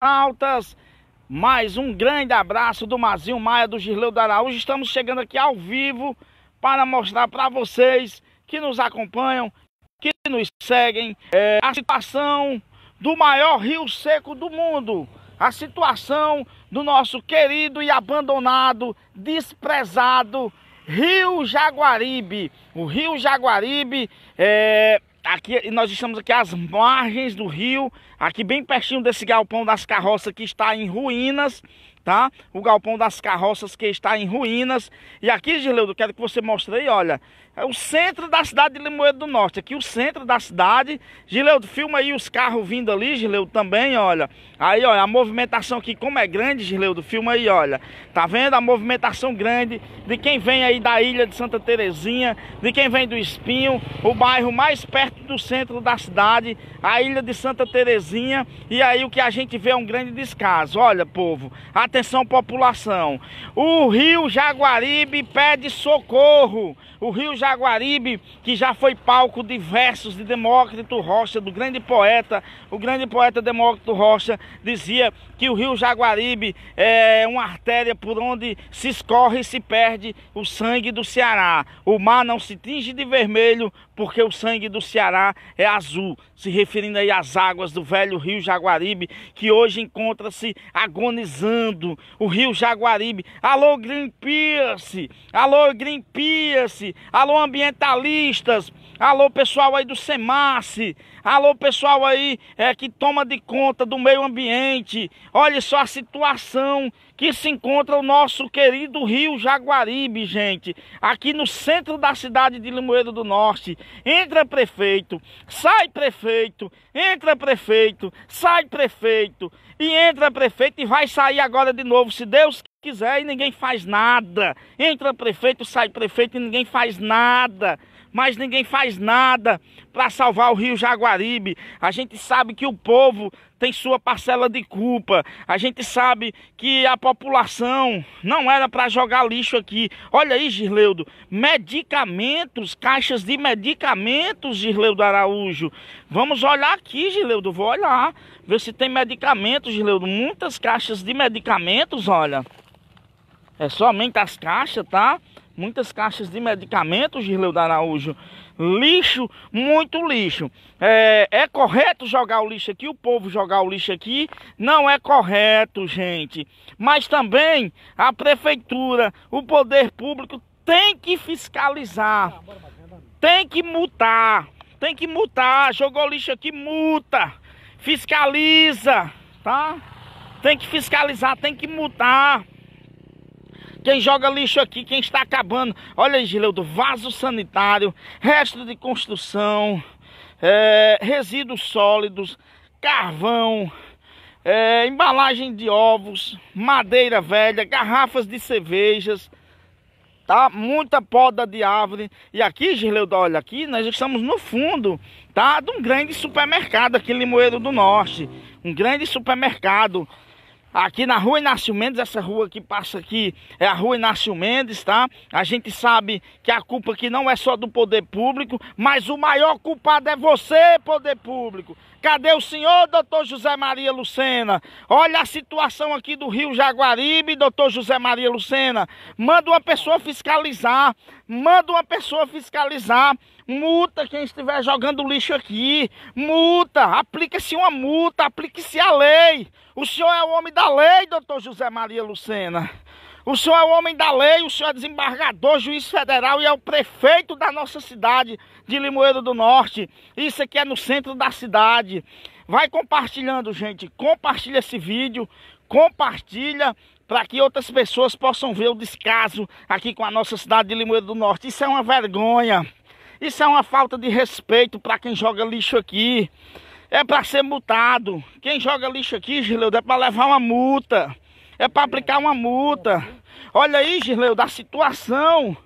Altas, mais um grande abraço do Mazinho Maia, do Girleu do Araújo. Estamos chegando aqui ao vivo para mostrar para vocês que nos acompanham, que nos seguem, é, a situação do maior rio seco do mundo. A situação do nosso querido e abandonado, desprezado Rio Jaguaribe. O Rio Jaguaribe é, aqui nós estamos aqui às margens do rio, aqui bem pertinho desse galpão das carroças que está em ruínas, tá? O galpão das carroças que está em ruínas. E aqui, Gileudo, quero que você mostre aí, olha, é o centro da cidade de Limoeiro do Norte. Aqui o centro da cidade. Gileudo, filma aí os carros vindo ali, Gileudo, também, olha. Aí, olha, a movimentação aqui, como é grande, Gileudo, filma aí, olha. Tá vendo a movimentação grande de quem vem aí da ilha de Santa Terezinha, de quem vem do Espinho, o bairro mais perto do centro da cidade, a ilha de Santa Terezinha. E aí o que a gente vê é um grande descaso. Olha, povo, atenção população. O Rio Jaguaribe pede socorro. O Rio Jaguaribe Jaguaribe, que já foi palco de versos de Demócrito Rocha, do grande poeta. O grande poeta Demócrito Rocha dizia que o rio Jaguaribe é uma artéria por onde se escorre e se perde o sangue do Ceará. O mar não se tinge de vermelho, porque o sangue do Ceará é azul, se referindo aí às águas do velho rio Jaguaribe, que hoje encontra-se agonizando. O rio Jaguaribe. Alô, Greenpeace! Alô, Greenpeace! Alô, ambientalistas! Alô, pessoal aí do Semasse. Alô, pessoal aí é, que toma de conta do meio ambiente. Olha só a situação que se encontra o nosso querido Rio Jaguaribe, gente. Aqui no centro da cidade de Limoeiro do Norte. Entra prefeito, sai prefeito, entra prefeito, sai prefeito. E entra prefeito e vai sair agora de novo, se Deus quiser, e ninguém faz nada. Entra prefeito, sai prefeito e ninguém faz nada mas ninguém faz nada para salvar o Rio Jaguaribe. A gente sabe que o povo tem sua parcela de culpa. A gente sabe que a população não era para jogar lixo aqui. Olha aí, Gisleudo, medicamentos, caixas de medicamentos, Gisleudo Araújo. Vamos olhar aqui, Gisleudo, vou olhar, ver se tem medicamentos, Gisleudo. Muitas caixas de medicamentos, olha. É somente as caixas, tá? muitas caixas de medicamentos, da Araújo, lixo, muito lixo. É, é, correto jogar o lixo aqui, o povo jogar o lixo aqui? Não é correto, gente. Mas também a prefeitura, o poder público tem que fiscalizar, tem que multar, tem que multar. Jogou lixo aqui, multa, fiscaliza, tá? Tem que fiscalizar, tem que multar quem joga lixo aqui, quem está acabando. Olha aí, Gileudo, vaso sanitário, resto de construção, é, resíduos sólidos, carvão, é, embalagem de ovos, madeira velha, garrafas de cervejas, tá? Muita poda de árvore. E aqui, Gileudo, olha, aqui nós estamos no fundo, tá? De um grande supermercado aqui em Limoeiro do Norte. Um grande supermercado aqui na rua Inácio Mendes, essa rua que passa aqui é a rua Inácio Mendes, tá? A gente sabe que a culpa aqui não é só do poder público, mas o maior culpado é você, poder público. Cadê o senhor, doutor José Maria Lucena? Olha a situação aqui do Rio Jaguaribe, doutor José Maria Lucena. Manda uma pessoa fiscalizar, manda uma pessoa fiscalizar. Multa quem estiver jogando lixo aqui. Multa, aplica-se uma multa, aplique-se a lei. O senhor é o homem da lei, doutor José Maria Lucena. O senhor é o homem da lei, o senhor é desembargador, juiz federal e é o prefeito da nossa cidade de Limoeiro do Norte. Isso aqui é no centro da cidade. Vai compartilhando, gente. Compartilha esse vídeo, compartilha para que outras pessoas possam ver o descaso aqui com a nossa cidade de Limoeiro do Norte. Isso é uma vergonha. Isso é uma falta de respeito para quem joga lixo aqui. É para ser multado. Quem joga lixo aqui, Gileu, é para levar uma multa. É para aplicar uma multa. Olha aí, Gisleu, da situação.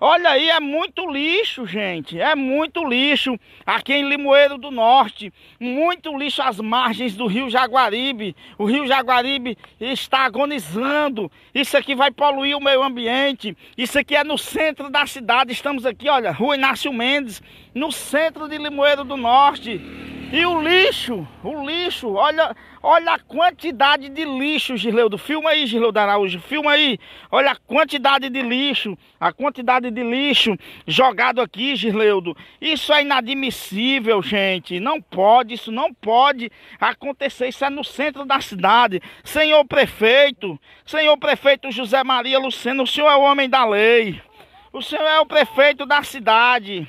Olha aí, é muito lixo, gente. É muito lixo aqui em Limoeiro do Norte. Muito lixo às margens do Rio Jaguaribe. O Rio Jaguaribe está agonizando. Isso aqui vai poluir o meio ambiente. Isso aqui é no centro da cidade. Estamos aqui, olha, Rua Inácio Mendes, no centro de Limoeiro do Norte. E o lixo, o lixo, olha, olha a quantidade de lixo, Gisleudo. Filma aí, Gisleudo Araújo, filma aí. Olha a quantidade de lixo, a quantidade de lixo jogado aqui, Gisleudo. Isso é inadmissível, gente. Não pode, isso não pode acontecer. Isso é no centro da cidade. Senhor prefeito, senhor prefeito José Maria Luceno, o senhor é o homem da lei. O senhor é o prefeito da cidade.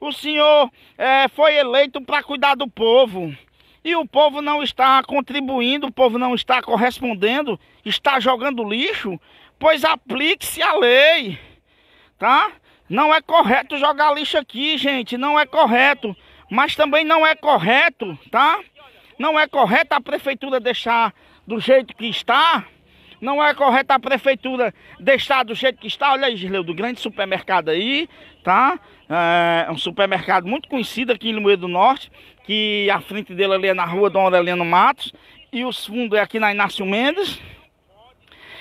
O senhor é, foi eleito para cuidar do povo. E o povo não está contribuindo, o povo não está correspondendo, está jogando lixo, pois aplique-se a lei, tá? Não é correto jogar lixo aqui, gente, não é correto. Mas também não é correto, tá? Não é correto a prefeitura deixar do jeito que está. Não é correto a prefeitura deixar do jeito que está. Olha aí, Gisleu, do grande supermercado aí, tá? É, é um supermercado muito conhecido aqui em Limoeiro do Norte, que a frente dele ali é na rua Dom Aureliano Matos, e os fundos é aqui na Inácio Mendes.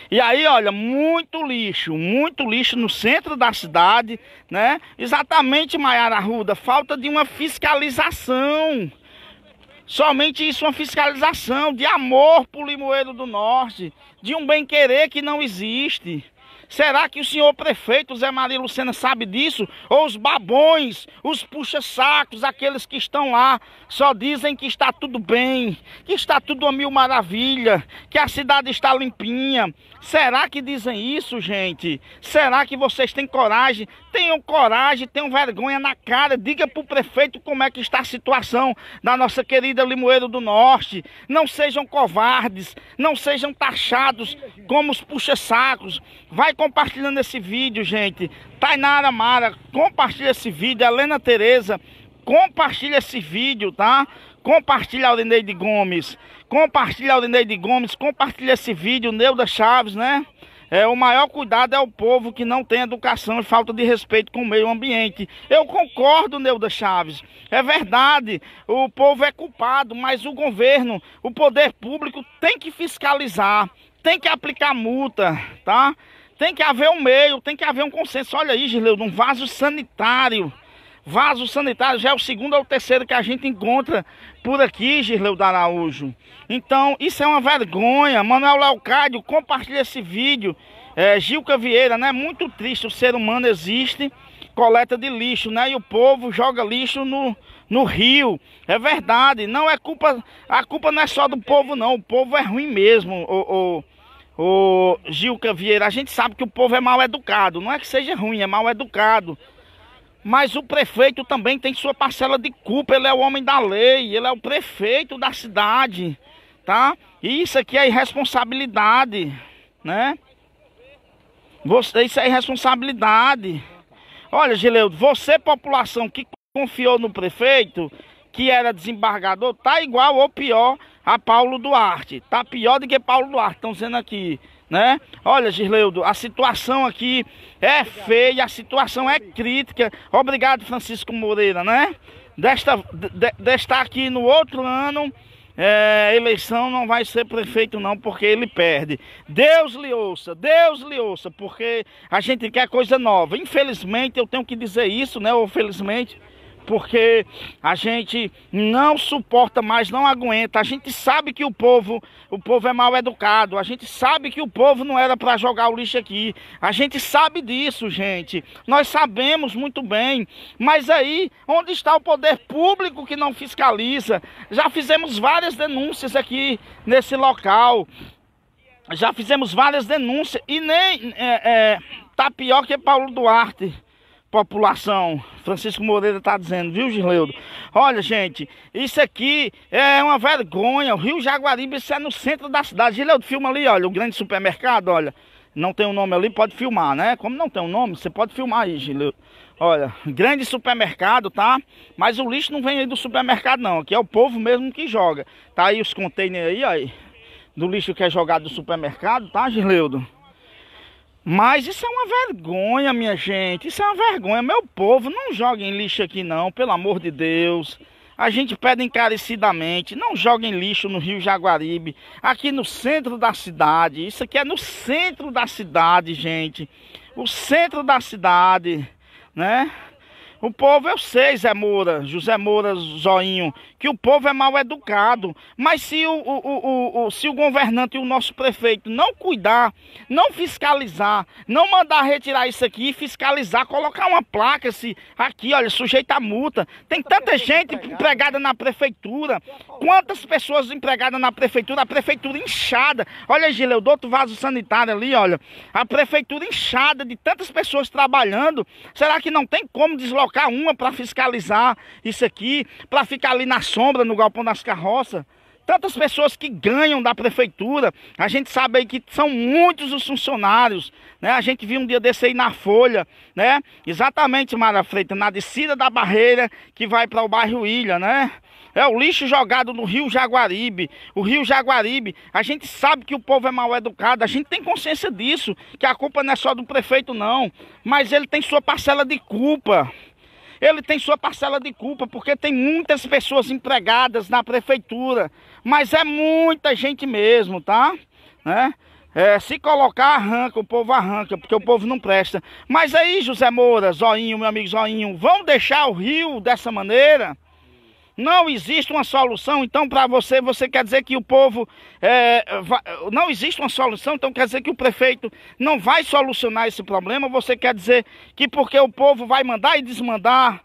E aí, olha, muito lixo, muito lixo no centro da cidade, né? Exatamente, Maiara Arruda, falta de uma fiscalização. Somente isso, uma fiscalização de amor pro Limoeiro do Norte, de um bem-querer que não existe. Será que o senhor prefeito Zé Maria Lucena sabe disso? Ou os babões, os puxa-sacos, aqueles que estão lá, só dizem que está tudo bem, que está tudo a mil maravilha, que a cidade está limpinha, Será que dizem isso, gente? Será que vocês têm coragem? Tenham coragem, tenham vergonha na cara. Diga para o prefeito como é que está a situação da nossa querida Limoeiro do Norte. Não sejam covardes, não sejam taxados como os puxa-sacos. Vai compartilhando esse vídeo, gente. Tainara Mara, compartilha esse vídeo. Helena Tereza, compartilha esse vídeo, tá? compartilha o Deneide Gomes, compartilha o Deneide Gomes, compartilha esse vídeo, Neuda Chaves, né? É, o maior cuidado é o povo que não tem educação e falta de respeito com o meio ambiente. Eu concordo, Neuda Chaves. É verdade, o povo é culpado, mas o governo, o poder público tem que fiscalizar, tem que aplicar multa, tá? Tem que haver um meio, tem que haver um consenso. Olha aí, Gileud, um vaso sanitário Vaso sanitário já é o segundo ou terceiro que a gente encontra por aqui, da Araújo. Então, isso é uma vergonha. Manuel Leocádio, compartilha esse vídeo. É, Gilca Vieira, né? Muito triste, o ser humano existe, coleta de lixo, né? E o povo joga lixo no, no rio. É verdade, não é culpa... A culpa não é só do povo, não. O povo é ruim mesmo, o... o Ô Gilca Vieira, a gente sabe que o povo é mal educado. Não é que seja ruim, é mal educado. Mas o prefeito também tem sua parcela de culpa, ele é o homem da lei, ele é o prefeito da cidade, tá? E isso aqui é irresponsabilidade, né? Você, isso é irresponsabilidade. Olha, Gileudo, você, população que confiou no prefeito, que era desembargador, tá igual ou pior a Paulo Duarte. Tá pior do que Paulo Duarte, estão dizendo aqui né? Olha, Gisleudo, a situação aqui é feia, a situação é crítica. Obrigado, Francisco Moreira, né? Desta, de, estar aqui no outro ano, é, eleição não vai ser prefeito não, porque ele perde. Deus lhe ouça, Deus lhe ouça, porque a gente quer coisa nova. Infelizmente, eu tenho que dizer isso, né? Ou felizmente porque a gente não suporta mais, não aguenta. A gente sabe que o povo, o povo é mal educado. A gente sabe que o povo não era para jogar o lixo aqui. A gente sabe disso, gente. Nós sabemos muito bem. Mas aí, onde está o poder público que não fiscaliza? Já fizemos várias denúncias aqui nesse local. Já fizemos várias denúncias e nem é, é, tá pior que Paulo Duarte população. Francisco Moreira está dizendo, viu, Gisleudo? Olha, gente, isso aqui é uma vergonha. O Rio Jaguaribe, isso é no centro da cidade. Gisleudo, filma ali, olha, o grande supermercado, olha. Não tem o um nome ali, pode filmar, né? Como não tem o um nome, você pode filmar aí, Gisleudo. Olha, grande supermercado, tá? Mas o lixo não vem aí do supermercado, não. Aqui é o povo mesmo que joga. Tá aí os containers aí, ó. Do lixo que é jogado do supermercado, tá, Gisleudo? Mas isso é uma vergonha, minha gente. Isso é uma vergonha. Meu povo, não joguem lixo aqui não, pelo amor de Deus. A gente pede encarecidamente, não joguem lixo no Rio Jaguaribe, aqui no centro da cidade. Isso aqui é no centro da cidade, gente. O centro da cidade, né? O povo, eu sei, Zé Moura, José Moura Zoinho, que o povo é mal educado. Mas se o, o, o, o, se o governante e o nosso prefeito não cuidar, não fiscalizar, não mandar retirar isso aqui, fiscalizar, colocar uma placa se aqui, olha, sujeita a multa. Tem tanta gente empregada na prefeitura. Quantas pessoas empregadas na prefeitura? A prefeitura inchada. Olha, Gil, eu dou outro vaso sanitário ali, olha. A prefeitura inchada de tantas pessoas trabalhando. Será que não tem como deslocar? colocar uma para fiscalizar isso aqui, para ficar ali na sombra, no galpão das carroças. Tantas pessoas que ganham da prefeitura, a gente sabe aí que são muitos os funcionários, né? A gente viu um dia desse aí na Folha, né? Exatamente, Mara Freita, na descida da barreira que vai para o bairro Ilha, né? É o lixo jogado no Rio Jaguaribe. O Rio Jaguaribe, a gente sabe que o povo é mal educado, a gente tem consciência disso, que a culpa não é só do prefeito, não. Mas ele tem sua parcela de culpa ele tem sua parcela de culpa, porque tem muitas pessoas empregadas na prefeitura, mas é muita gente mesmo, tá? Né? É, se colocar, arranca, o povo arranca, porque o povo não presta. Mas aí, José Moura, Zoinho, meu amigo Zoinho, vão deixar o rio dessa maneira? Não existe uma solução, então, para você, você quer dizer que o povo. É, não existe uma solução, então quer dizer que o prefeito não vai solucionar esse problema. Você quer dizer que porque o povo vai mandar e desmandar.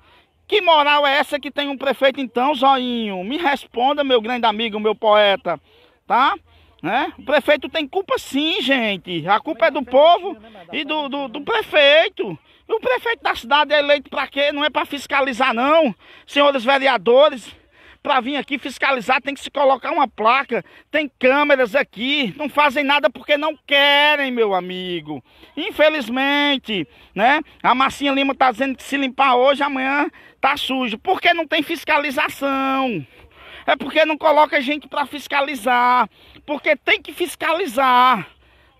Que moral é essa que tem um prefeito, então, Zoinho? Me responda, meu grande amigo, meu poeta, tá? Né? O prefeito tem culpa sim, gente. A culpa é do povo e do, do, do prefeito. O prefeito da cidade é eleito para quê? Não é para fiscalizar, não. Senhores vereadores, para vir aqui fiscalizar tem que se colocar uma placa. Tem câmeras aqui. Não fazem nada porque não querem, meu amigo. Infelizmente, né? A Marcinha Lima tá dizendo que se limpar hoje, amanhã tá sujo. Porque não tem fiscalização. É porque não coloca gente para fiscalizar. Porque tem que fiscalizar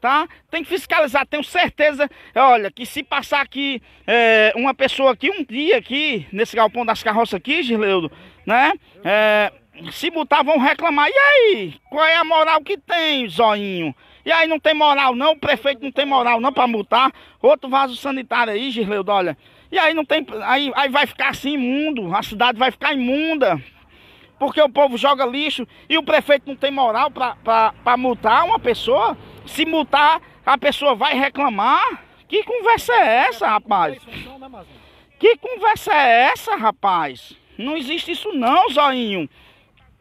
tá? Tem que fiscalizar, tenho certeza, olha, que se passar aqui é, uma pessoa aqui, um dia aqui, nesse galpão das carroças aqui, Gisleudo, né? É, se botar, vão reclamar. E aí? Qual é a moral que tem, zoinho? E aí não tem moral não, o prefeito não tem moral não para multar. Outro vaso sanitário aí, Gisleudo, olha. E aí não tem. Aí, aí vai ficar assim imundo, a cidade vai ficar imunda porque o povo joga lixo e o prefeito não tem moral para multar uma pessoa. Se multar, a pessoa vai reclamar. Que conversa é essa, rapaz? Que conversa é essa, rapaz? Não existe isso não, Zoinho.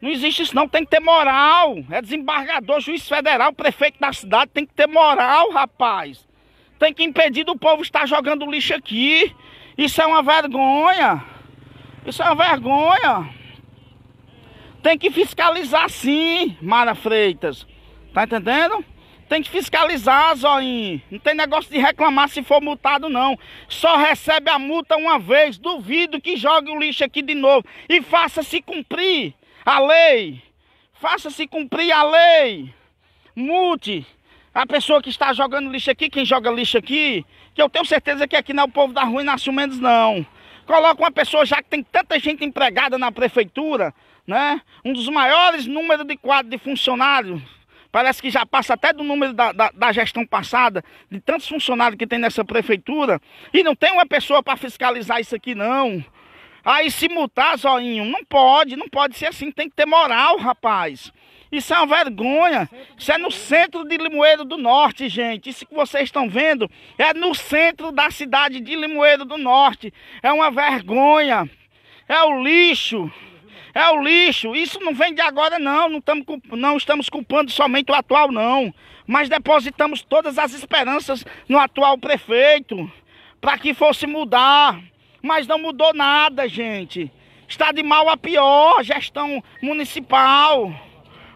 Não existe isso não, tem que ter moral. É desembargador, juiz federal, prefeito da cidade, tem que ter moral, rapaz. Tem que impedir do povo estar jogando lixo aqui. Isso é uma vergonha. Isso é uma vergonha. Tem que fiscalizar sim, Mara Freitas. Tá entendendo? Tem que fiscalizar, Zoinho. Não tem negócio de reclamar se for multado, não. Só recebe a multa uma vez. Duvido que jogue o lixo aqui de novo. E faça-se cumprir a lei. Faça-se cumprir a lei. Multe a pessoa que está jogando lixo aqui, quem joga lixo aqui, que eu tenho certeza que aqui não é o povo da rua e menos, não. Coloca uma pessoa, já que tem tanta gente empregada na prefeitura, né? Um dos maiores números de quadro de funcionários. Parece que já passa até do número da, da, da gestão passada, de tantos funcionários que tem nessa prefeitura. E não tem uma pessoa para fiscalizar isso aqui, não. Aí se multar, Zoinho, não pode, não pode ser assim, tem que ter moral, rapaz. Isso é uma vergonha. Isso é no centro de Limoeiro do Norte, gente. Isso que vocês estão vendo é no centro da cidade de Limoeiro do Norte. É uma vergonha. É o lixo é o lixo. Isso não vem de agora, não. Não, tamo, não estamos culpando somente o atual, não. Mas depositamos todas as esperanças no atual prefeito para que fosse mudar. Mas não mudou nada, gente. Está de mal a pior gestão municipal.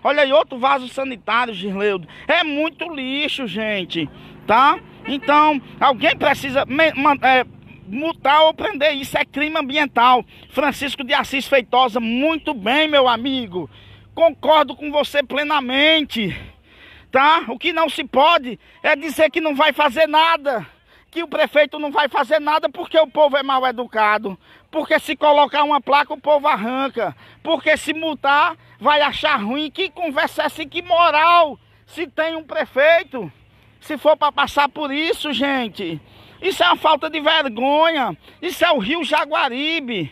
Olha aí, outro vaso sanitário, Girleudo. É muito lixo, gente. Tá? Então, alguém precisa. É, multar ou prender. Isso é crime ambiental. Francisco de Assis Feitosa, muito bem, meu amigo. Concordo com você plenamente. Tá? O que não se pode é dizer que não vai fazer nada. Que o prefeito não vai fazer nada porque o povo é mal educado. Porque se colocar uma placa, o povo arranca. Porque se multar, vai achar ruim. Que conversa é assim? Que moral? Se tem um prefeito, se for para passar por isso, gente. Isso é uma falta de vergonha. Isso é o rio Jaguaribe,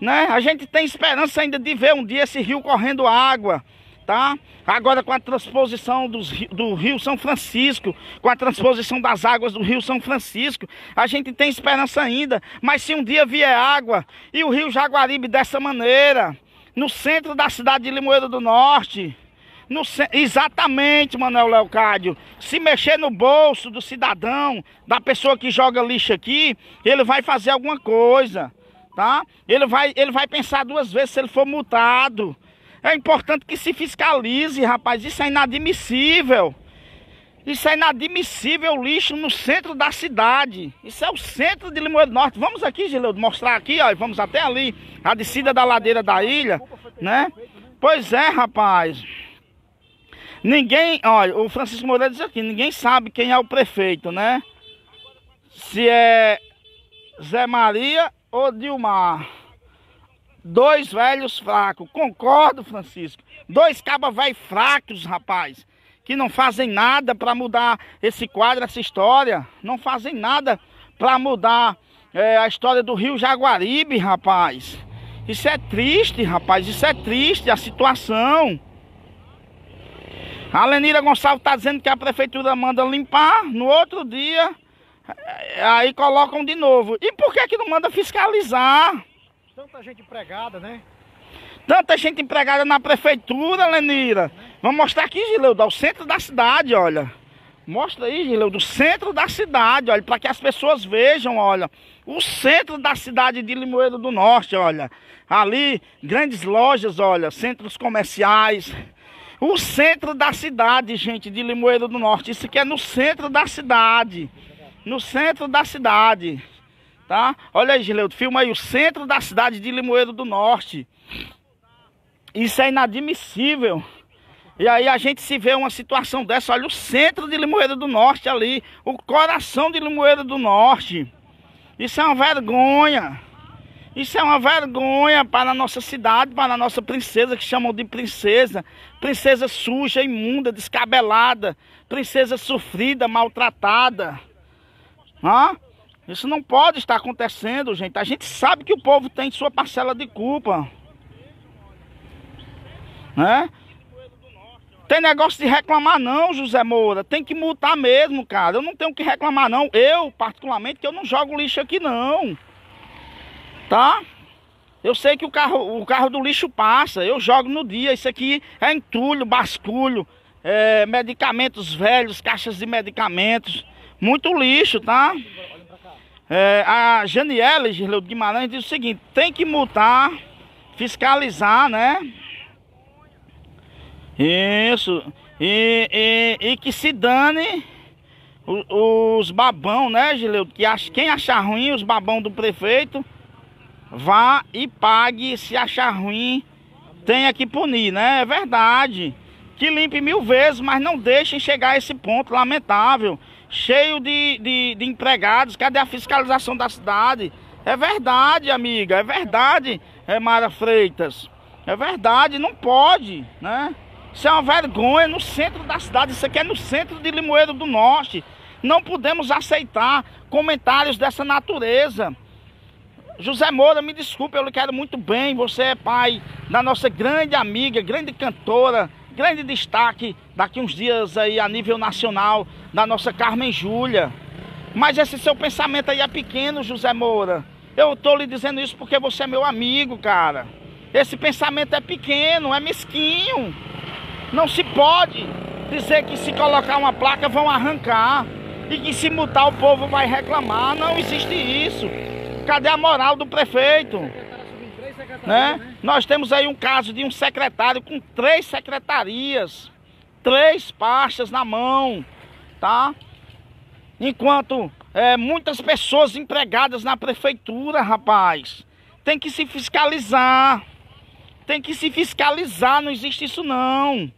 né? A gente tem esperança ainda de ver um dia esse rio correndo água, tá? Agora com a transposição dos, do rio São Francisco, com a transposição das águas do rio São Francisco, a gente tem esperança ainda. Mas se um dia vier água e o rio Jaguaribe dessa maneira, no centro da cidade de Limoeiro do Norte, no, exatamente, Manuel Leocádio. Se mexer no bolso do cidadão, da pessoa que joga lixo aqui, ele vai fazer alguma coisa, tá? Ele vai, ele vai pensar duas vezes se ele for multado. É importante que se fiscalize, rapaz. Isso é inadmissível. Isso é inadmissível, lixo no centro da cidade. Isso é o centro de Limoeiro Norte. Vamos aqui, Gileudo, mostrar aqui, ó. Vamos até ali, a descida da ladeira da ilha, né? Pois é, rapaz. Ninguém, olha, o Francisco Moreira diz aqui, ninguém sabe quem é o prefeito, né? Se é Zé Maria ou Dilmar. Dois velhos fracos. Concordo, Francisco. Dois cabas velhos fracos, rapaz. Que não fazem nada para mudar esse quadro, essa história. Não fazem nada para mudar é, a história do Rio Jaguaribe, rapaz. Isso é triste, rapaz. Isso é triste a situação. A Lenira Gonçalves está dizendo que a prefeitura manda limpar, no outro dia, é, aí colocam de novo. E por que que não manda fiscalizar? Tanta gente empregada, né? Tanta gente empregada na prefeitura, Lenira. Né? Vamos mostrar aqui, Gileudo, ao centro da cidade, olha. Mostra aí, Gileudo, do centro da cidade, olha, para que as pessoas vejam, olha. O centro da cidade de Limoeiro do Norte, olha. Ali, grandes lojas, olha, centros comerciais, o centro da cidade, gente, de Limoeiro do Norte. Isso aqui é no centro da cidade. No centro da cidade. Tá? Olha aí, Gileu, filma aí o centro da cidade de Limoeiro do Norte. Isso é inadmissível. E aí a gente se vê uma situação dessa, olha o centro de Limoeiro do Norte ali, o coração de Limoeiro do Norte. Isso é uma vergonha. Isso é uma vergonha para a nossa cidade, para a nossa princesa, que chamam de princesa. Princesa suja, imunda, descabelada. Princesa sofrida, maltratada. Hã? Isso não pode estar acontecendo, gente. A gente sabe que o povo tem sua parcela de culpa. Né? Tem negócio de reclamar não, José Moura. Tem que multar mesmo, cara. Eu não tenho que reclamar não. Eu, particularmente, que eu não jogo lixo aqui não. Tá? Eu sei que o carro, o carro do lixo passa, eu jogo no dia. Isso aqui é entulho, basculho, é, medicamentos velhos, caixas de medicamentos. Muito lixo, tá? É, a Janiele Girleudo Guimarães diz o seguinte, tem que multar, fiscalizar, né? Isso. E, e, e que se dane os, babão, né, Gileu? Que ach, quem achar ruim os babão do prefeito Vá e pague, se achar ruim, tenha que punir, né? É verdade. Que limpe mil vezes, mas não deixem chegar a esse ponto lamentável. Cheio de, de, de empregados, cadê a fiscalização da cidade? É verdade, amiga, é verdade, é Mara Freitas. É verdade, não pode, né? Isso é uma vergonha no centro da cidade, isso aqui é no centro de Limoeiro do Norte. Não podemos aceitar comentários dessa natureza. José Moura, me desculpe, eu lhe quero muito bem. Você é pai da nossa grande amiga, grande cantora, grande destaque daqui uns dias aí a nível nacional, da nossa Carmen Júlia. Mas esse seu pensamento aí é pequeno, José Moura. Eu tô lhe dizendo isso porque você é meu amigo, cara. Esse pensamento é pequeno, é mesquinho. Não se pode dizer que se colocar uma placa vão arrancar e que se mutar o povo vai reclamar. Não existe isso. Cadê a moral do prefeito? Né? Nós temos aí um caso de um secretário com três secretarias, três pastas na mão, tá? Enquanto é, muitas pessoas empregadas na prefeitura, rapaz, tem que se fiscalizar, tem que se fiscalizar, não existe isso não,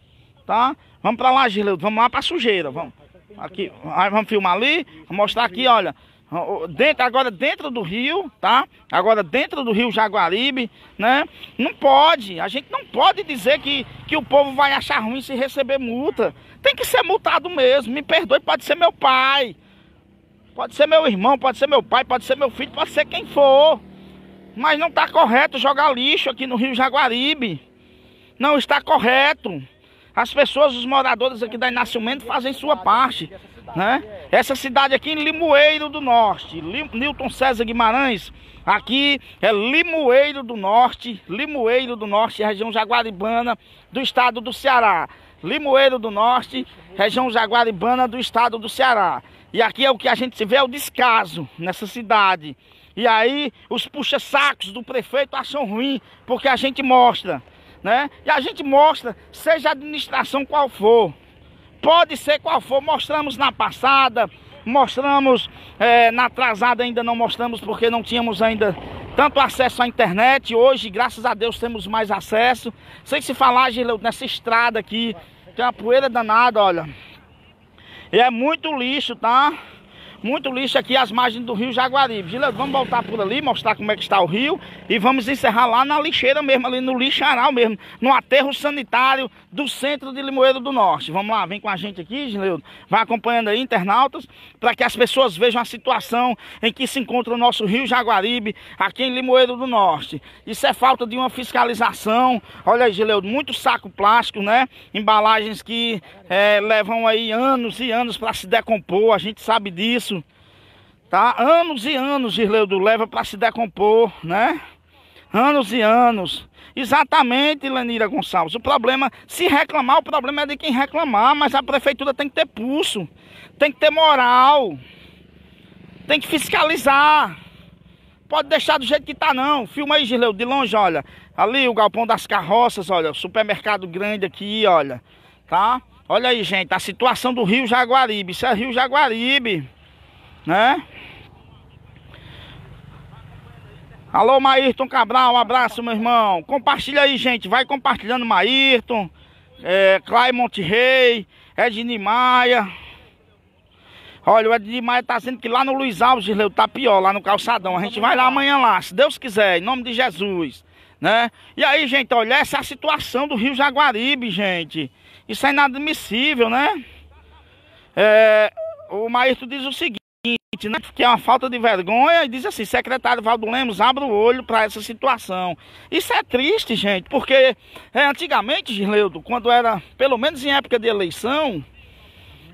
tá? Vamos para lá, Gileudo, vamos lá para sujeira, vamos. Aqui, vamos filmar ali, mostrar aqui, olha. Dentro, agora dentro do rio, tá? Agora dentro do rio Jaguaribe, né? Não pode, a gente não pode dizer que, que o povo vai achar ruim se receber multa. Tem que ser multado mesmo, me perdoe, pode ser meu pai, pode ser meu irmão, pode ser meu pai, pode ser meu filho, pode ser quem for. Mas não está correto jogar lixo aqui no rio Jaguaribe. Não está correto. As pessoas, os moradores aqui da Inácio Mendes fazem sua parte, né? Essa cidade aqui em Limoeiro do Norte, Newton César Guimarães, aqui é Limoeiro do Norte, Limoeiro do Norte, região jaguaribana do estado do Ceará. Limoeiro do Norte, região jaguaribana do estado do Ceará. E aqui é o que a gente vê, é o descaso nessa cidade. E aí os puxa-sacos do prefeito acham ruim, porque a gente mostra né? E a gente mostra, seja a administração qual for, pode ser qual for, mostramos na passada, mostramos é, na atrasada ainda não mostramos porque não tínhamos ainda tanto acesso à internet. Hoje, graças a Deus, temos mais acesso. Sem se falar, Gileu, nessa estrada aqui, tem uma poeira danada, olha. E é muito lixo, tá? muito lixo aqui às margens do rio Jaguaribe. Gila, vamos voltar por ali, mostrar como é que está o rio e vamos encerrar lá na lixeira mesmo, ali no lixaral mesmo, no aterro sanitário do centro de Limoeiro do Norte. Vamos lá, vem com a gente aqui, Gileudo. Vai acompanhando aí, internautas, para que as pessoas vejam a situação em que se encontra o nosso Rio Jaguaribe, aqui em Limoeiro do Norte. Isso é falta de uma fiscalização. Olha aí, Gileudo, muito saco plástico, né? Embalagens que é, levam aí anos e anos para se decompor, a gente sabe disso. Tá? Anos e anos, Gileudo, leva para se decompor, né? anos e anos. Exatamente, Lenira Gonçalves. O problema, se reclamar, o problema é de quem reclamar, mas a prefeitura tem que ter pulso, tem que ter moral, tem que fiscalizar. Pode deixar do jeito que tá, não. Filma aí, Gileu, de longe, olha. Ali o galpão das carroças, olha. Supermercado grande aqui, olha. Tá? Olha aí, gente, a situação do Rio Jaguaribe. Isso é Rio Jaguaribe, né? Alô, Maírton Cabral, um abraço, meu irmão. Compartilha aí, gente. Vai compartilhando Maírton, é, Clay Monterrey, Edni Maia. Olha, o Edni Maia tá dizendo que lá no Luiz Alves, o tá lá no calçadão. A gente vai lá amanhã lá, se Deus quiser, em nome de Jesus. Né? E aí, gente, olha, essa é a situação do Rio Jaguaribe, gente. Isso é inadmissível, né? É, o Maírton diz o seguinte seguinte, né? que é uma falta de vergonha e diz assim, secretário Valdo Lemos, abra o olho para essa situação. Isso é triste, gente, porque é, antigamente, Gisleudo, quando era, pelo menos em época de eleição,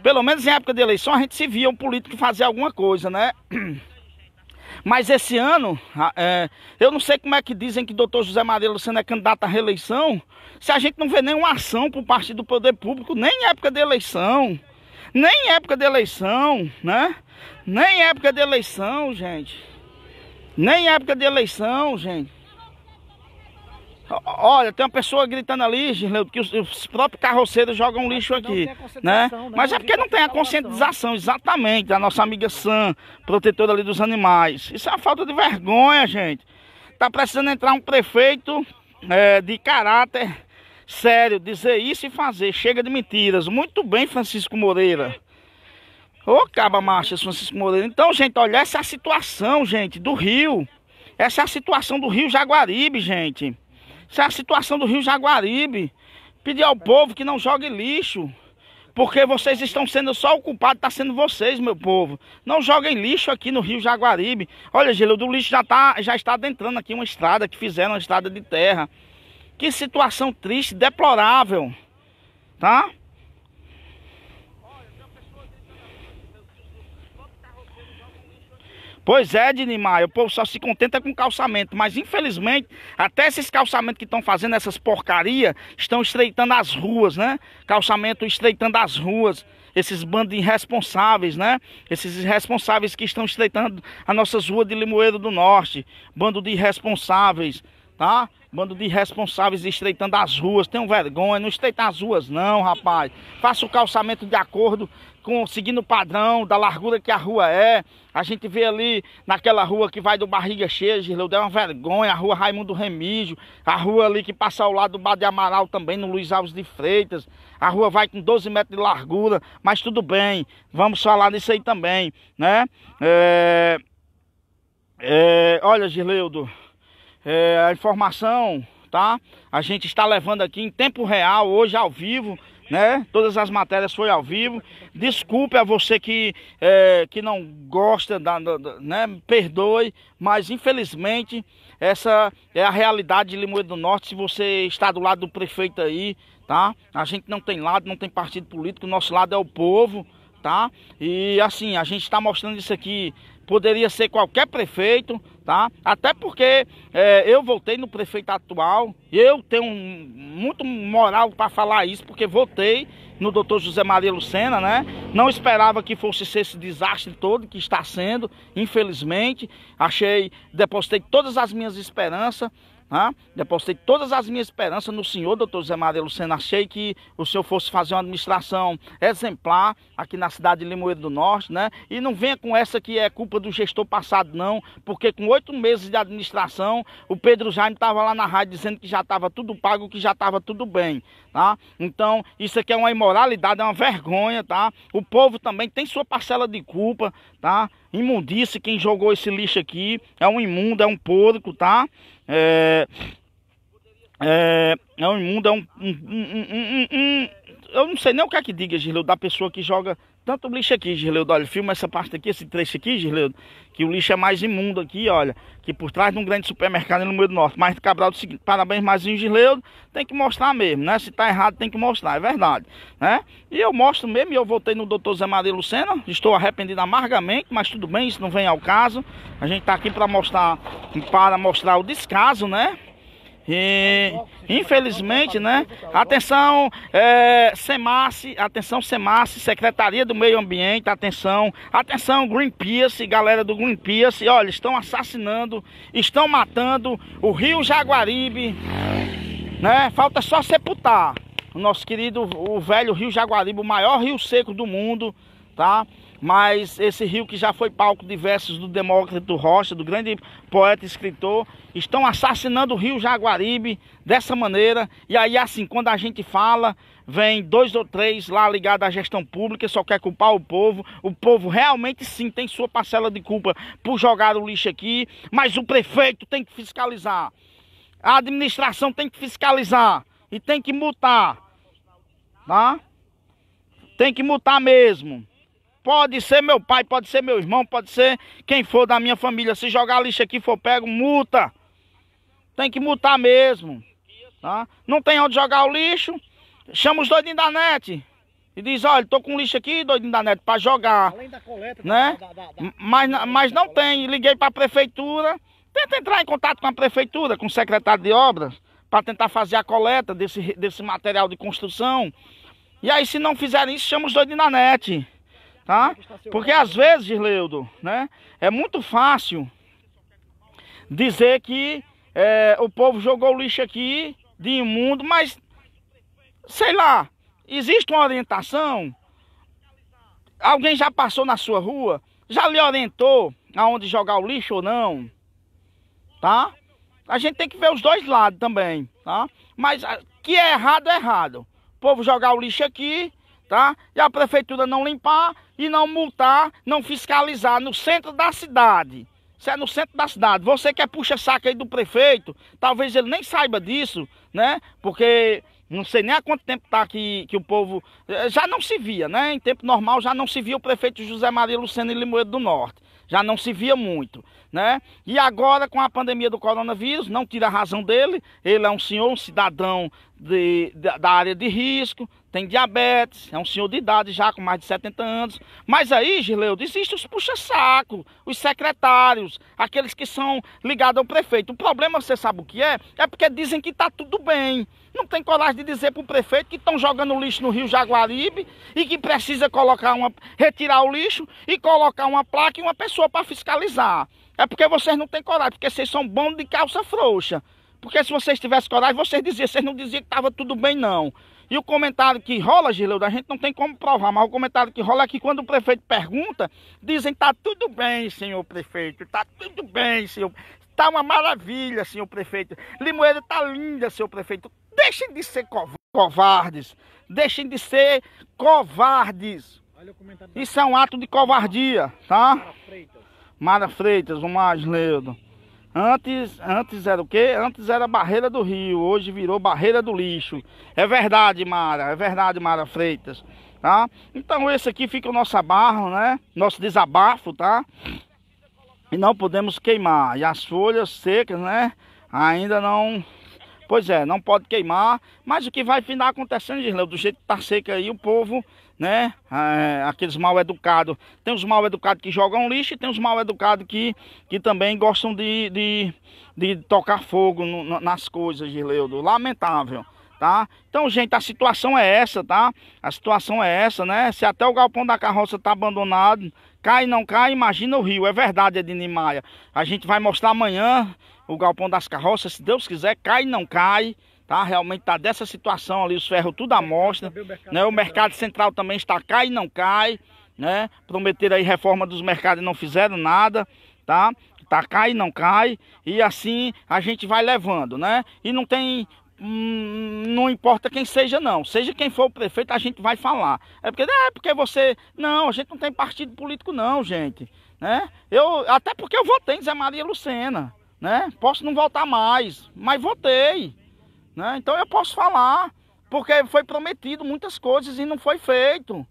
pelo menos em época de eleição, a gente se via um político fazer alguma coisa, né? Mas esse ano, é, eu não sei como é que dizem que o doutor José Maria Lucena é candidato à reeleição, se a gente não vê nenhuma ação por parte do poder público, nem em época de eleição. Nem época de eleição, né? Nem época de eleição, gente. Nem época de eleição, gente. Olha, tem uma pessoa gritando ali, Gisleudo, que os, os, próprios carroceiros jogam lixo aqui, né? né? Mas é porque não tem a conscientização, exatamente, da nossa amiga Sam, protetora ali dos animais. Isso é uma falta de vergonha, gente. Tá precisando entrar um prefeito é, de caráter sério, dizer isso e fazer. Chega de mentiras. Muito bem, Francisco Moreira. Ô, caba marcha, Francisco Moreira. Então, gente, olha, essa é a situação, gente, do rio. Essa é a situação do rio Jaguaribe, gente. Essa é a situação do rio Jaguaribe. Pedir ao povo que não jogue lixo. Porque vocês estão sendo só o culpado, Está sendo vocês, meu povo. Não joguem lixo aqui no Rio Jaguaribe. Olha, Gelo, do lixo já, tá, já está adentrando aqui uma estrada que fizeram, uma estrada de terra. Que situação triste, deplorável. Tá? Pois é, Dinimar, o povo só se contenta com calçamento, mas infelizmente, até esses calçamentos que estão fazendo essas porcaria, estão estreitando as ruas, né? Calçamento estreitando as ruas, esses bandos irresponsáveis, né? Esses irresponsáveis que estão estreitando as nossas ruas de Limoeiro do Norte, bando de irresponsáveis tá? Bando de responsáveis estreitando as ruas, tenham vergonha, não estreitem as ruas não, rapaz. Faça o calçamento de acordo com, seguindo o padrão da largura que a rua é. A gente vê ali naquela rua que vai do Barriga Cheia, Gisleu, deu uma vergonha, a rua Raimundo Remígio, a rua ali que passa ao lado do Bar de Amaral também, no Luiz Alves de Freitas. A rua vai com 12 metros de largura, mas tudo bem, vamos falar nisso aí também, né? É... É... Olha, Gisleudo... É, a informação, tá? A gente está levando aqui em tempo real, hoje ao vivo, né? Todas as matérias foi ao vivo. Desculpe a você que, é, que não gosta, da, da, né? Perdoe, mas infelizmente essa é a realidade de Limoeiro do Norte. Se você está do lado do prefeito aí, tá? A gente não tem lado, não tem partido político, o nosso lado é o povo, tá? E assim, a gente está mostrando isso aqui poderia ser qualquer prefeito, tá? Até porque é, eu votei no prefeito atual, eu tenho muito moral para falar isso, porque votei no doutor José Maria Lucena, né? Não esperava que fosse ser esse desastre todo que está sendo, infelizmente. Achei, depositei todas as minhas esperanças né? Depositei todas as minhas esperanças no senhor, doutor Zé Maria Lucena. Achei que o senhor fosse fazer uma administração exemplar aqui na cidade de Limoeiro do Norte, né? E não venha com essa que é culpa do gestor passado, não, porque com oito meses de administração, o Pedro Jaime estava lá na rádio dizendo que já estava tudo pago, que já estava tudo bem tá? Então, isso aqui é uma imoralidade, é uma vergonha, tá? O povo também tem sua parcela de culpa, tá? Imundice quem jogou esse lixo aqui, é um imundo, é um porco, tá? É... É, é um imundo, é um, um, um, um eu não sei nem o que é que diga, Gileu, da pessoa que joga tanto o lixo aqui, Gisleudo. Olha, filma essa parte aqui, esse trecho aqui, Gisleudo, que o lixo é mais imundo aqui, olha. Que por trás de um grande supermercado no meio do norte. Mas Cabral disse, parabéns, Mazinho Gisleudo, tem que mostrar mesmo, né? Se tá errado, tem que mostrar, é verdade, né? E eu mostro mesmo, e eu voltei no doutor Zé Maria Lucena, estou arrependido amargamente, mas tudo bem, isso não vem ao caso. A gente tá aqui para mostrar, para mostrar o descaso, né? E, infelizmente, é né? Atenção, é, atenção, semace Secretaria do Meio Ambiente, atenção, atenção, Greenpeace, galera do Greenpeace, olha, estão assassinando, estão matando o Rio Jaguaribe, né? Falta só sepultar o nosso querido, o velho Rio Jaguaribe, o maior rio seco do mundo, tá? mas esse rio que já foi palco de versos do Demócrito Rocha, do grande poeta e escritor, estão assassinando o rio Jaguaribe dessa maneira. E aí, assim, quando a gente fala, vem dois ou três lá ligados à gestão pública, só quer culpar o povo. O povo realmente sim tem sua parcela de culpa por jogar o lixo aqui, mas o prefeito tem que fiscalizar, a administração tem que fiscalizar e tem que multar, tá? Tem que multar mesmo pode ser meu pai, pode ser meu irmão, pode ser quem for da minha família. Se jogar lixo aqui for pego, multa. Tem que multar mesmo. Tá? Não tem onde jogar o lixo, chama os doidinhos da net. E diz, olha, tô com lixo aqui, doidinho da net, para jogar. Além da coleta, né? Da, da, da, mas, mas não tem. Liguei para a prefeitura. Tenta entrar em contato com a prefeitura, com o secretário de obras, para tentar fazer a coleta desse, desse material de construção. E aí, se não fizerem isso, chama os doidinhos da net tá? Porque às vezes, Leudo né? É muito fácil dizer que é, o povo jogou lixo aqui de imundo, mas sei lá, existe uma orientação? Alguém já passou na sua rua? Já lhe orientou aonde jogar o lixo ou não? Tá? A gente tem que ver os dois lados também, tá? Mas que é errado, é errado. O povo jogar o lixo aqui tá? E a prefeitura não limpar e não multar, não fiscalizar no centro da cidade. Isso é no centro da cidade. Você que é puxa-saco aí do prefeito, talvez ele nem saiba disso, né? Porque não sei nem há quanto tempo tá que, que o povo. Eh, já não se via, né? Em tempo normal já não se via o prefeito José Maria Lucena e Limoeiro do Norte. Já não se via muito, né? E agora, com a pandemia do coronavírus, não tira a razão dele. Ele é um senhor, um cidadão de, da área de risco, tem diabetes, é um senhor de idade já, com mais de 70 anos. Mas aí, Girleudo, existem os puxa-saco, os secretários, aqueles que são ligados ao prefeito. O problema, você sabe o que é? É porque dizem que está tudo bem. Não tem coragem de dizer para o prefeito que estão jogando lixo no Rio Jaguaribe e que precisa colocar uma, retirar o lixo e colocar uma placa e uma pessoa para fiscalizar. É porque vocês não têm coragem, porque vocês são bons de calça frouxa. Porque se vocês tivessem coragem, vocês diziam, vocês não diziam que estava tudo bem, não. E o comentário que rola, Gileudo, a gente não tem como provar, mas o comentário que rola é que quando o prefeito pergunta, dizem, tá tudo bem, senhor prefeito, tá tudo bem, senhor. Tá uma maravilha, senhor prefeito. Limoeiro tá linda, senhor prefeito. Deixem de ser covardes. Deixem de ser covardes. Isso é um ato de covardia, tá? Mara Freitas, o Masleudo. Antes, antes era o quê? Antes era Barreira do Rio, hoje virou Barreira do Lixo. É verdade, Mara, é verdade, Mara Freitas, tá? Então esse aqui fica o nosso abarro, né? Nosso desabafo, tá? E não podemos queimar. E as folhas secas, né? Ainda não... Pois é, não pode queimar. Mas o que vai final acontecendo, Gisleu, do jeito que tá seca aí, o povo né? Ah, é, aqueles mal educados. Tem os mal educados que jogam lixo e tem os mal educados que, que também gostam de, de, de tocar fogo no, nas coisas, Gileudo. Lamentável. Tá? Então, gente, a situação é essa, tá? A situação é essa, né? Se até o galpão da carroça tá abandonado, cai não cai, imagina o rio. É verdade, Edine Maia. A gente vai mostrar amanhã o galpão das carroças, se Deus quiser, cai não cai. Tá? Realmente tá dessa situação ali, os ferros tudo à mostra. Né? O tá mercado central também está cai e não cai. Né? Prometeram aí reforma dos mercados e não fizeram nada. Tá? tá cai e não cai. E assim a gente vai levando, né? E não tem Hum, não importa quem seja não, seja quem for o prefeito, a gente vai falar. É porque, é porque você, não, a gente não tem partido político não, gente, né? Eu até porque eu votei em Zé Maria Lucena, né? Posso não votar mais, mas votei. Né? Então eu posso falar, porque foi prometido muitas coisas e não foi feito.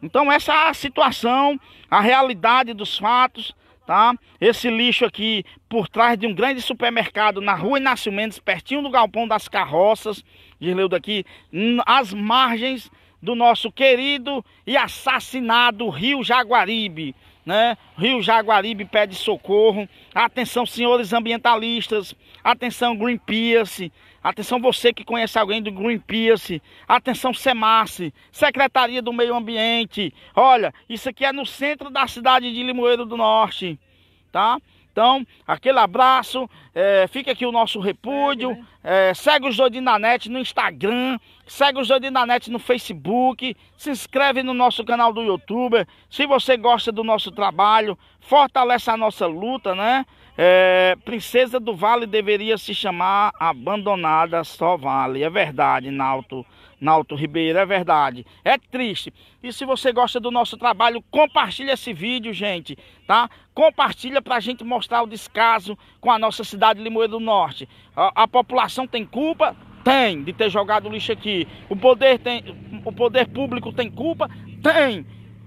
Então essa é a situação, a realidade dos fatos, tá? Esse lixo aqui por trás de um grande supermercado na Rua Inácio Mendes, pertinho do galpão das carroças, Girleu daqui, às margens do nosso querido e assassinado Rio Jaguaribe, né? Rio Jaguaribe pede socorro. Atenção, senhores ambientalistas. Atenção, Greenpeace. Atenção você que conhece alguém do Greenpeace. Atenção Semasse, Secretaria do Meio Ambiente. Olha, isso aqui é no centro da cidade de Limoeiro do Norte, tá? Então, aquele abraço, é, fica aqui o nosso repúdio, né? é, segue o Jordim Net no Instagram, segue o Jordim Net no Facebook, se inscreve no nosso canal do YouTube. Se você gosta do nosso trabalho, fortalece a nossa luta, né? É, Princesa do Vale deveria se chamar Abandonada Só Vale. É verdade, Nauto, Nalto Ribeiro, é verdade. É triste. E se você gosta do nosso trabalho, compartilha esse vídeo, gente, tá? Compartilha para a gente mostrar o descaso com a nossa cidade de Limoeiro do Norte. A, a população tem culpa? Tem de ter jogado lixo aqui. O poder, tem, o poder público tem culpa? Tem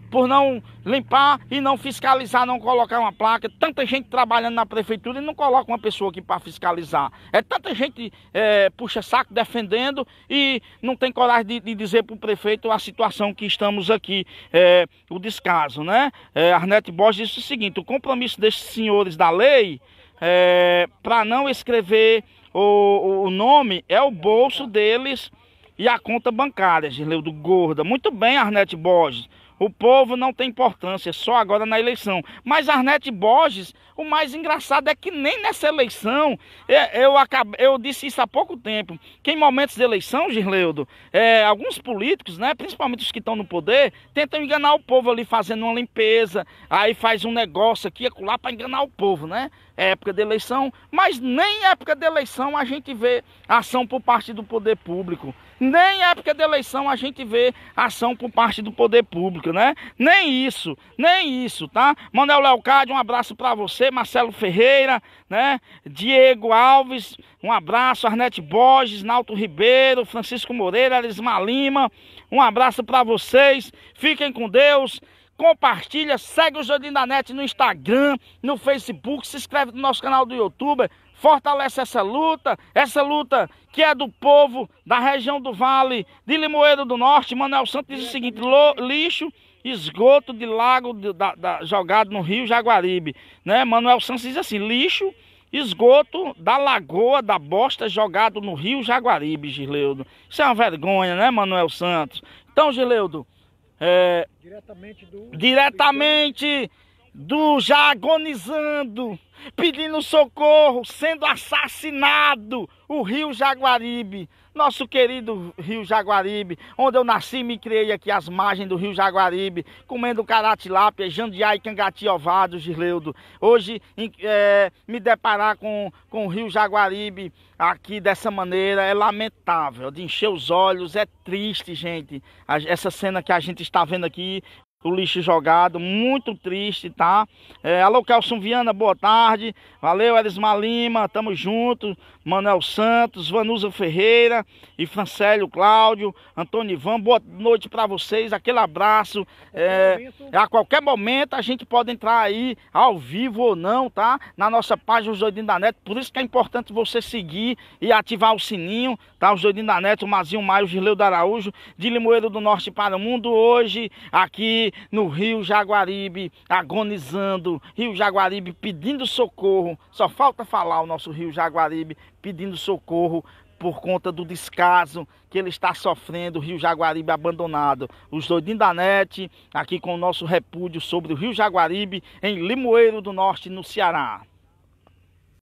por não limpar e não fiscalizar, não colocar uma placa. Tanta gente trabalhando na prefeitura e não coloca uma pessoa aqui para fiscalizar. É tanta gente é, puxa saco defendendo e não tem coragem de, de dizer para o prefeito a situação que estamos aqui, é, o descaso, né? É, Arnete Borges disse o seguinte: o compromisso desses senhores da lei é, para não escrever o, o nome é o bolso deles e a conta bancária, Gisleudo Gorda. Muito bem, Arnete Borges. O povo não tem importância, só agora na eleição. Mas Arnete Borges, o mais engraçado é que nem nessa eleição, é, eu, acabei, eu disse isso há pouco tempo, que em momentos de eleição, Girleudo, é, alguns políticos, né, principalmente os que estão no poder, tentam enganar o povo ali fazendo uma limpeza, aí faz um negócio aqui e acolá para enganar o povo, né? é época de eleição, mas nem época de eleição a gente vê ação por parte do poder público. Nem época de eleição a gente vê ação por parte do poder público, né? Nem isso, nem isso, tá? Manuel Leocádio, um abraço para você, Marcelo Ferreira, né? Diego Alves, um abraço, Arnete Borges, Nalto Ribeiro, Francisco Moreira, Elismar Lima, um abraço para vocês. Fiquem com Deus compartilha, segue o Jardim da Net no Instagram, no Facebook, se inscreve no nosso canal do YouTube, fortalece essa luta, essa luta que é do povo da região do Vale de Limoeiro do Norte. Manuel Santos diz o seguinte: lixo, esgoto de lago de, da, da, jogado no Rio Jaguaribe. Né? Manuel Santos diz assim: lixo. Esgoto da lagoa da bosta jogado no Rio Jaguaribe, Gileudo. Isso é uma vergonha, né, Manuel Santos? Então, Gileudo, é, diretamente do. Diretamente do já agonizando, pedindo socorro, sendo assassinado, o Rio Jaguaribe, nosso querido Rio Jaguaribe, onde eu nasci e me criei aqui às margens do Rio Jaguaribe, comendo caratilápia, jandiai, e cangati ovado, Girleudo. Hoje é, me deparar com, com o Rio Jaguaribe aqui dessa maneira é lamentável, de encher os olhos, é triste, gente. Essa cena que a gente está vendo aqui, o lixo jogado, muito triste, tá? É, alô, Kelson Viana, boa tarde. Valeu, Elisma Lima, tamo junto. Manuel Santos, Vanusa Ferreira e Francélio Cláudio, Antônio Ivan, boa noite para vocês, aquele abraço. É, a qualquer momento a gente pode entrar aí, ao vivo ou não, tá? Na nossa página Zoidinho da Net, por isso que é importante você seguir e ativar o sininho, tá? O Zoidinho da Net, o Mazinho Maio, o Girleu do Araújo, de Limoeiro do Norte para o Mundo, hoje aqui no Rio Jaguaribe agonizando, Rio Jaguaribe pedindo socorro. Só falta falar o nosso Rio Jaguaribe pedindo socorro por conta do descaso que ele está sofrendo, o Rio Jaguaribe abandonado. Os doidinhos da NET, aqui com o nosso repúdio sobre o Rio Jaguaribe, em Limoeiro do Norte, no Ceará.